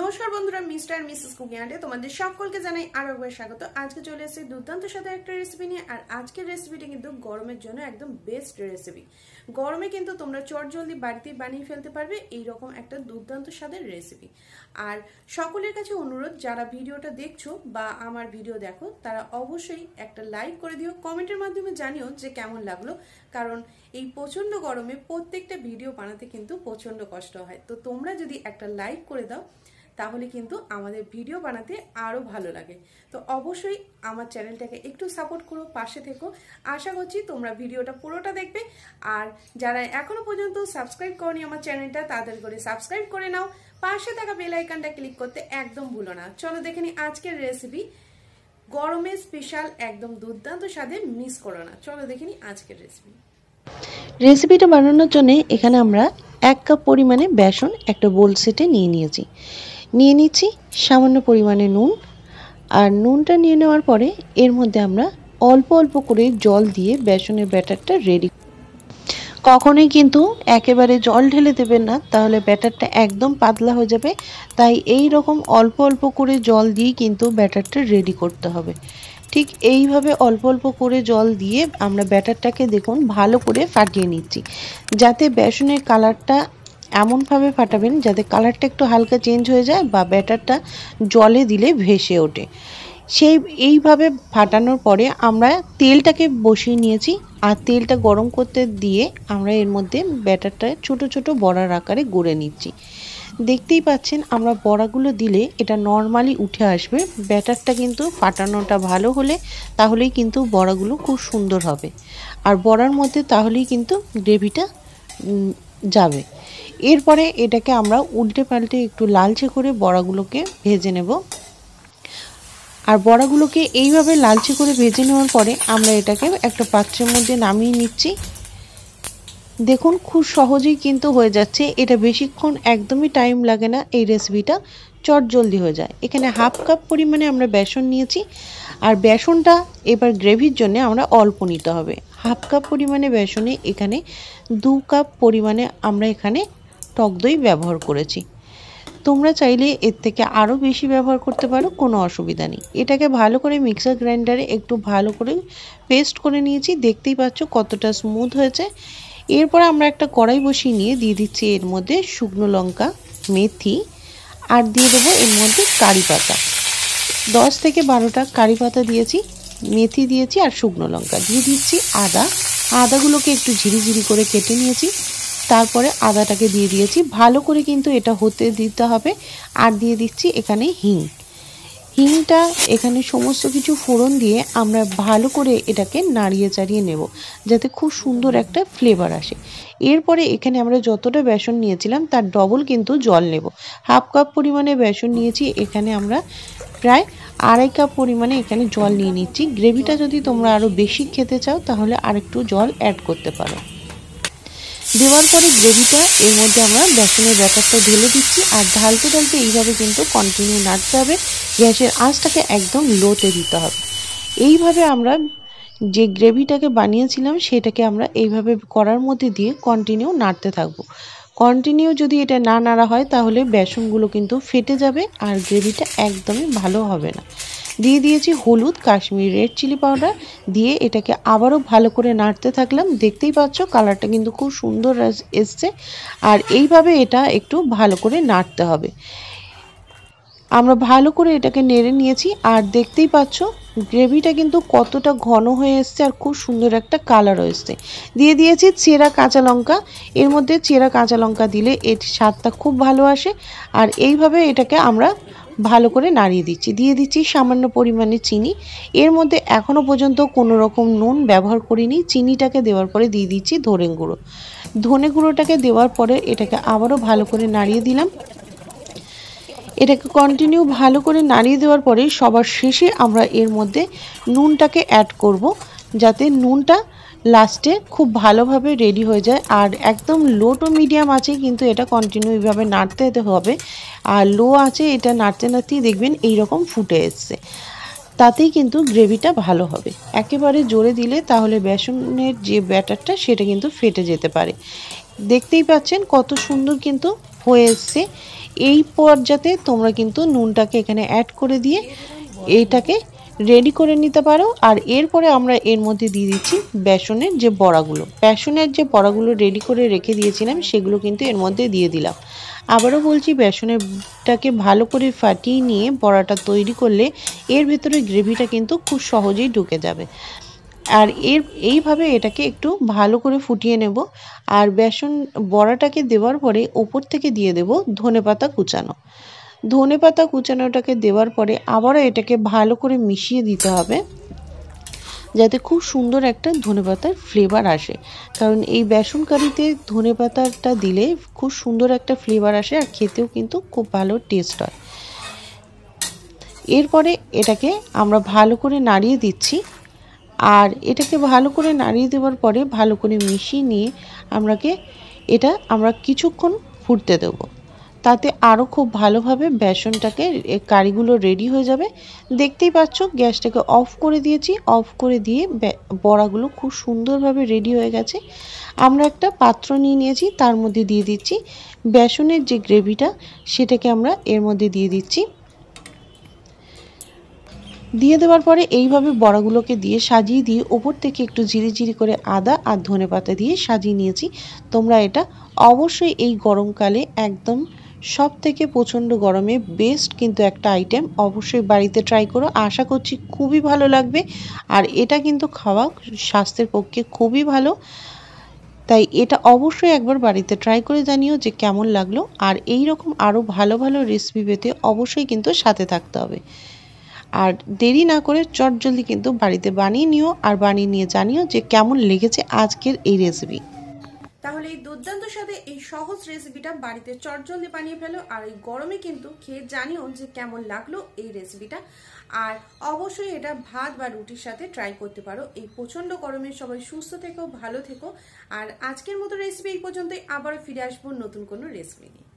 নমস্কার বন্ধুরা mister Mrs কুকিয়ান্ডে তোমাদের সকলকে জানাই আরো একবার স্বাগত আজকে চলে এসেছি দুর্দান্ত সাথে একটা রেসিপি নিয়ে আর আজকের রেসিপিটা কিন্তু গরমের জন্য একদম বেস্ট রেসিপি গরমে কিন্তু তোমরা চটজলদি বাড়িতে বানিয়ে ফেলতে পারবে এই রকম একটা দুর্দান্ত স্বাদের রেসিপি আর সকলের কাছে অনুরোধ যারা ভিডিওটা দেখছো বা আমার ভিডিও দেখো তারা অবশ্যই একটা লাইক করে দিও কমেন্টের মাধ্যমে জানিও যে কেমন লাগলো কারণ এই প্রচণ্ড গরমে প্রত্যেকটা ভিডিও বানাতে কিন্তু প্রচণ্ড কষ্ট হয় তো তোমরা যদি একটা লাইক করে দাও তাহলে কিন্তু আমাদের ভিডিও বানাতে আরও ভালো লাগে তো অবশ্যই আমার চ্যানেলটাকে একটু সাপোর্ট করো পাশে থেকো আশা করছি তোমরা ভিডিওটা পুরোটা দেখবে আর যারা এখনও পর্যন্ত সাবস্ক্রাইব করনি আমার চ্যানেলটা তাদের করে সাবস্ক্রাইব করে নাও পাশে থাকা বেলাইকানটা ক্লিক করতে একদম ভুলো না চলো দেখে নি আজকের রেসিপি গরমে স্পেশাল একদম দুর্দান্ত স্বাদে মিস করো না চলো দেখে নি আজকের রেসিপি রেসিপিটা বানানোর জন্য এখানে আমরা এক কাপ পরিমাণে বেসন একটা বোল সেটে নিয়ে নিয়েছি নিয়ে নিচ্ছি সামান্য পরিমাণে নুন আর নুনটা নিয়ে নেওয়ার পরে এর মধ্যে আমরা অল্প অল্প করে জল দিয়ে বেসনের ব্যাটারটা রেডি কখনোই কিন্তু একেবারে জল ঢেলে দেবেন না তাহলে ব্যাটারটা একদম পাতলা হয়ে যাবে তাই এই রকম অল্প অল্প করে জল দিয়ে কিন্তু ব্যাটারটা রেডি করতে হবে ঠিক এইভাবে অল্প অল্প করে জল দিয়ে আমরা ব্যাটারটাকে দেখুন ভালো করে ফাটিয়ে নিচ্ছি যাতে বেসনের কালারটা এমনভাবে ফাটাবেন যাতে কালারটা একটু হালকা চেঞ্জ হয়ে যায় বা ব্যাটারটা জলে দিলে ভেসে ওঠে সেই এইভাবে ফাটানোর পরে আমরা তেলটাকে বসিয়ে নিয়েছি আর তেলটা গরম করতে দিয়ে আমরা এর মধ্যে ব্যাটারটা ছোট ছোট বড়ার আকারে গড়ে নিচ্ছি দেখতেই পাচ্ছেন আমরা বড়াগুলো দিলে এটা নর্মালি উঠে আসবে ব্যাটারটা কিন্তু ফাটানোটা ভালো হলে তাহলেই কিন্তু বড়াগুলো খুব সুন্দর হবে আর বড়ার মধ্যে তাহলেই কিন্তু গ্রেভিটা যাবে এরপরে এটাকে আমরা উল্টে পাল্টে একটু লালচে করে বড়াগুলোকে ভেজে নেব আর বড়াগুলোকে এইভাবে লালচে করে ভেজে নেওয়ার পরে আমরা এটাকে একটা পাত্রের মধ্যে নামিয়ে নিচ্ছি দেখুন খুব সহজেই কিন্তু হয়ে যাচ্ছে এটা বেশিক্ষণ একদমই টাইম লাগে না এই রেসিপিটা চট জলদি হয়ে যায় এখানে হাফ কাপ পরিমাণে আমরা বেসন নিয়েছি আর বেসনটা এবার গ্রেভির জন্য আমরা অল্প নিতে হবে হাফ কাপ পরিমাণে বেসনে এখানে দু কাপ পরিমাণে আমরা এখানে টক দই ব্যবহার করেছি তোমরা চাইলে এর থেকে আরও বেশি ব্যবহার করতে পারো কোনো অসুবিধা নেই এটাকে ভালো করে মিক্সার গ্রাইন্ডারে একটু ভালো করে পেস্ট করে নিয়েছি দেখতেই পাচ্ছ কতটা স্মুথ হয়েছে এরপর আমরা একটা কড়াই বসিয়ে নিয়ে দিয়ে দিচ্ছি এর মধ্যে শুকনো লঙ্কা মেথি আর দিয়ে দেবো এর মধ্যে কারি পাতা দশ থেকে বারোটা কারি পাতা দিয়েছি মেথি দিয়েছি আর শুকনো লঙ্কা দিয়ে দিচ্ছি আদা আদাগুলোকে একটু ঝিরিঝিরি করে কেটে নিয়েছি তারপরে আদাটাকে দিয়ে দিয়েছি ভালো করে কিন্তু এটা হতে দিতে হবে আর দিয়ে দিচ্ছি এখানে হিং হিংটা এখানে সমস্ত কিছু ফোড়ন দিয়ে আমরা ভালো করে এটাকে নাড়িয়ে চাড়িয়ে নেব যাতে খুব সুন্দর একটা ফ্লেভার আসে এরপরে এখানে আমরা যতটা বেসন নিয়েছিলাম তার ডবল কিন্তু জল নেব হাফ কাপ পরিমাণে বেসন নিয়েছি এখানে আমরা প্রায় আড়াই কাপ পরিমাণে এখানে জল নিয়ে নিচ্ছি গ্রেভিটা যদি তোমরা আরও বেশি খেতে চাও তাহলে আরেকটু জল অ্যাড করতে পারো দেওয়ার পরে গ্রেভিটা এর মধ্যে আমরা বেসনের ব্যাপারটা ঢেলে দিচ্ছি আর ঢালতে ঢালতে এইভাবে কিন্তু কন্টিনিউ নাড়তে হবে গ্যাসের আঁচটাকে একদম লোতে দিতে হবে এইভাবে আমরা যে গ্রেভিটাকে বানিয়েছিলাম সেটাকে আমরা এইভাবে করার মধ্যে দিয়ে কন্টিনিউ নাড়তে থাকবো কন্টিনিউ যদি এটা না নাড়া হয় তাহলে বেসনগুলো কিন্তু ফেটে যাবে আর গ্রেভিটা একদমই ভালো হবে না দিয়ে দিয়েছি হলুদ কাশ্মীর রেড চিলি পাউডার দিয়ে এটাকে আবারও ভালো করে নাড়তে থাকলাম দেখতেই পাচ্ছ কালারটা কিন্তু খুব সুন্দর এসছে আর এইভাবে এটা একটু ভালো করে নাড়তে হবে আমরা ভালো করে এটাকে নেড়ে নিয়েছি আর দেখতেই পাচ্ছ গ্রেভিটা কিন্তু কতটা ঘন হয়ে এসছে আর খুব সুন্দর একটা কালার হয়েছে দিয়ে দিয়েছি চেরা কাঁচা লঙ্কা এর মধ্যে চেরা কাঁচা লঙ্কা দিলে এর স্বাদটা খুব ভালো আসে আর এইভাবে এটাকে আমরা ভালো করে নাড়িয়ে দিচ্ছি দিয়ে দিচ্ছি সামান্য পরিমাণে চিনি এর মধ্যে এখনও পর্যন্ত কোনো রকম নুন ব্যবহার করিনি চিনিটাকে দেওয়ার পরে দিয়ে দিচ্ছি ধনে গুঁড়ো ধনে গুঁড়োটাকে দেওয়ার পরে এটাকে আবারও ভালো করে নাড়িয়ে দিলাম এটাকে কন্টিনিউ ভালো করে নাড়িয়ে দেওয়ার পরে সবার শেষে আমরা এর মধ্যে নুনটাকে অ্যাড করব যাতে নুনটা লাস্টে খুব ভালোভাবে রেডি হয়ে যায় আর একদম লো টু মিডিয়াম আছে কিন্তু এটা কন্টিনিউ নাড়তে হবে আর লো আছে এটা নাড়তে নাড়তেই দেখবেন এই রকম ফুটে এসছে তাতেই কিন্তু গ্রেভিটা ভালো হবে একেবারে জোরে দিলে তাহলে বেসনের যে ব্যাটারটা সেটা কিন্তু ফেটে যেতে পারে দেখতেই পাচ্ছেন কত সুন্দর কিন্তু হয়ে এসছে এই পর্যাতে তোমরা কিন্তু নুনটাকে এখানে অ্যাড করে দিয়ে এইটাকে রেডি করে নিতে পারো আর এরপরে আমরা এর মধ্যে দিয়ে দিচ্ছি বেসনের যে বড়াগুলো বেসনের যে বড়াগুলো রেডি করে রেখে দিয়েছিলাম সেগুলো কিন্তু এর মধ্যে দিয়ে দিলাম আবারও বলছি বেসনেরটাকে ভালো করে ফাটিয়ে নিয়ে বড়াটা তৈরি করলে এর ভেতরে গ্রেভিটা কিন্তু খুব সহজেই ঢুকে যাবে আর এর এইভাবে এটাকে একটু ভালো করে ফুটিয়ে নেব আর বেসন বড়াটাকে দেওয়ার পরে ওপর থেকে দিয়ে দেব ধনে পাতা কুচানো ধনে পাতা কুচানোটাকে দেওয়ার পরে আবারও এটাকে ভালো করে মিশিয়ে দিতে হবে যাতে খুব সুন্দর একটা ধনেপাতার ফ্লেভার আসে কারণ এই বেসন কারিতে ধনেপাতাটা দিলে খুব সুন্দর একটা ফ্লেভার আসে আর খেতেও কিন্তু খুব ভালো টেস্ট হয় এরপরে এটাকে আমরা ভালো করে নাড়িয়ে দিচ্ছি আর এটাকে ভালো করে নাড়িয়ে দেওয়ার পরে ভালো করে মিশিয়ে নিয়ে আমরাকে এটা আমরা কিছুক্ষণ ফুটতে দেবো তাতে আরও খুব ভালোভাবে বেসনটাকে কারিগুলো রেডি হয়ে যাবে দেখতেই পাচ্ছ গ্যাসটাকে অফ করে দিয়েছি অফ করে দিয়ে বড়াগুলো খুব সুন্দরভাবে রেডি হয়ে গেছে আমরা একটা পাত্র নিয়ে নিয়েছি তার মধ্যে দিয়ে দিচ্ছি বেসনের যে গ্রেভিটা সেটাকে আমরা এর মধ্যে দিয়ে দিচ্ছি দিয়ে দেওয়ার পরে এইভাবে বড়াগুলোকে দিয়ে সাজিয়ে দিয়ে ওপর থেকে একটু জিরি জিরি করে আদা আর ধনে পাতা দিয়ে সাজিয়ে নিয়েছি তোমরা এটা অবশ্যই এই গরমকালে একদম সব থেকে প্রচণ্ড গরমে বেস্ট কিন্তু একটা আইটেম অবশ্যই বাড়িতে ট্রাই করো আশা করছি খুবই ভালো লাগবে আর এটা কিন্তু খাওয়া স্বাস্থ্যের পক্ষে খুবই ভালো তাই এটা অবশ্যই একবার বাড়িতে ট্রাই করে জানিও যে কেমন লাগলো আর এই রকম আরও ভালো ভালো রেসিপি পেতে অবশ্যই কিন্তু সাথে থাকতে হবে আর দেরি না করে জলদি কিন্তু বাড়িতে বানিয়ে নিও আর বানিয়ে নিয়ে জানিও যে কেমন লেগেছে আজকের এই রেসিপি তাহলে এই দুর্দান্ত স্বাদে এই সহজ রেসিপিটা বাড়িতে চটজলদি বানিয়ে ফেলো আর এই গরমে কিন্তু খেয়ে জানিও যে কেমন লাগলো এই রেসিপিটা আর অবশ্যই এটা ভাত বা রুটির সাথে ট্রাই করতে পারো এই প্রচণ্ড গরমে সবাই সুস্থ থেকো ভালো থেকো আর আজকের মতো রেসিপি এই পর্যন্তই আবারও ফিরে আসবো নতুন কোনো রেসিপি নিয়ে